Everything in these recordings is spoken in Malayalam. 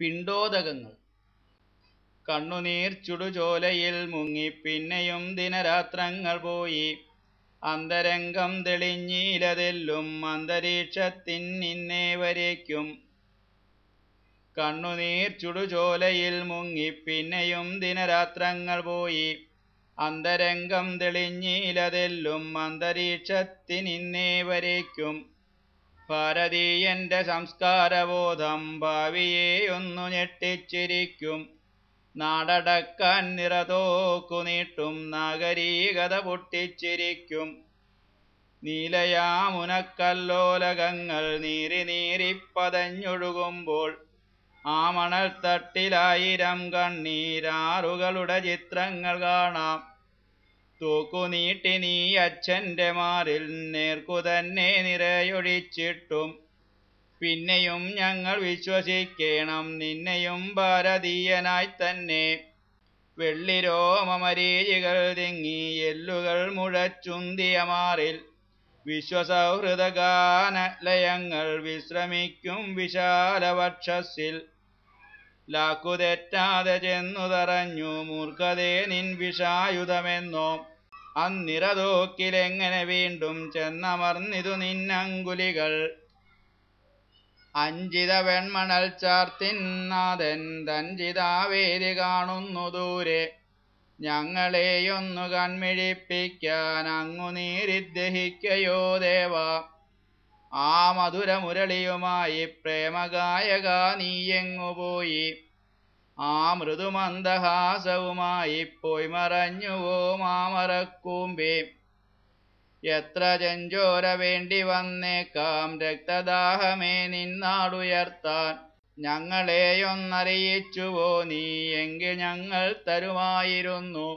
പിണ്ടോദകങ്ങൾ കണ്ണുനീർ ചുടുചോലയിൽ മുങ്ങി പിന്നെയും ദിനരാത്രങ്ങൾ പോയി അന്തരംഗം തെളിഞ്ഞീലതെല്ലും അന്തരീക്ഷത്തിൻ നിന്നേ വരേക്കും കണ്ണുനീർ ചുടുചോലയിൽ മുങ്ങി പിന്നെയും ദിനരാത്രങ്ങൾ പോയി അന്തരംഗം തെളിഞ്ഞീലതെല്ലും അന്തരീക്ഷത്തിനിന്നേ വരേക്കും ഭാരതീയന്റെ സംസ്കാരബോധം ഭാവിയെ ഒന്നു ഞെട്ടിച്ചിരിക്കും നാടടക്കാൻ നിറതോക്കു നീട്ടും നാഗരീകത പൊട്ടിച്ചിരിക്കും നീലയാമുനക്കല്ലോലകങ്ങൾ നീറി നീറി പതഞ്ഞൊഴുകുമ്പോൾ ആ മണൽത്തട്ടിലായിരം കണ്ണീരാറുകളുടെ ചിത്രങ്ങൾ കാണാം തൂക്കുനീട്ടി നീ അച്ഛൻ്റെ മാറിൽ തന്നെ നിറയൊഴിച്ചിട്ടും പിന്നെയും ഞങ്ങൾ വിശ്വസിക്കണം നിന്നെയും ഭാരതീയനായി തന്നെ വെള്ളിരോമരീചികൾ തിങ്ങി എല്ലുകൾ മുഴച്ചുന്തിയ മാറിൽ വിശ്വസൗഹൃദ ഗാനലയങ്ങൾ വിശ്രമിക്കും വിശാലവക്ഷസിൽ ലാക്കുതെറ്റാതെ ചെന്നു തറഞ്ഞു മൂർഖതേ നിൻ വിഷായുധമെന്നോ അന്നിറതോക്കിലെങ്ങനെ വീണ്ടും ചെന്നമർന്നിതു നിന്നങ്കുലികൾ അഞ്ചിത വെൺമണൽ ചാർത്തിന്നാഥൻ തഞ്ചിതാവേദി കാണുന്നു ദൂരെ ഞങ്ങളെയൊന്നു കൺമിഴിപ്പിക്കാൻ അങ്ങു നീരിദ്ദേഹിക്കയോ ദേവാ ആ മധുരമുരളിയുമായി പ്രേമഗായക നീയെങ്ങുപോയി ആ മൃദുമന്ദഹാസവുമായി പോയി മറഞ്ഞുവോ മാമറക്കൂമ്പേ എത്ര ചെഞ്ചോര വേണ്ടി വന്നേക്കാം രക്തദാഹമേ നിന്നാടുയർത്താൻ ഞങ്ങളെയൊന്നറിയിച്ചുവോ നീ എങ്കിൽ ഞങ്ങൾ തരുമായിരുന്നു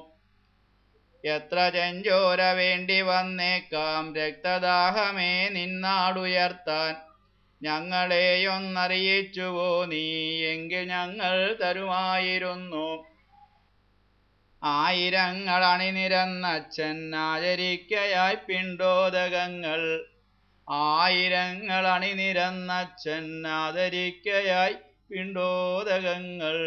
എത്ര ചെഞ്ചോര വേണ്ടി വന്നേക്കാം രക്തദാഹമേ നിന്നാടുയർത്താൻ ഞങ്ങളെയൊന്നറിയിച്ചുവോ നീ എങ്കിൽ ഞങ്ങൾ തരുമായിരുന്നു ആയിരങ്ങൾ അണിനിരന്നച്ഛൻ ആചരിക്കയായി പിണ്ടോദകങ്ങൾ ആയിരങ്ങൾ അണിനിരന്നച്ഛൻ ആദരിക്കയായി പിണ്ടോദകങ്ങൾ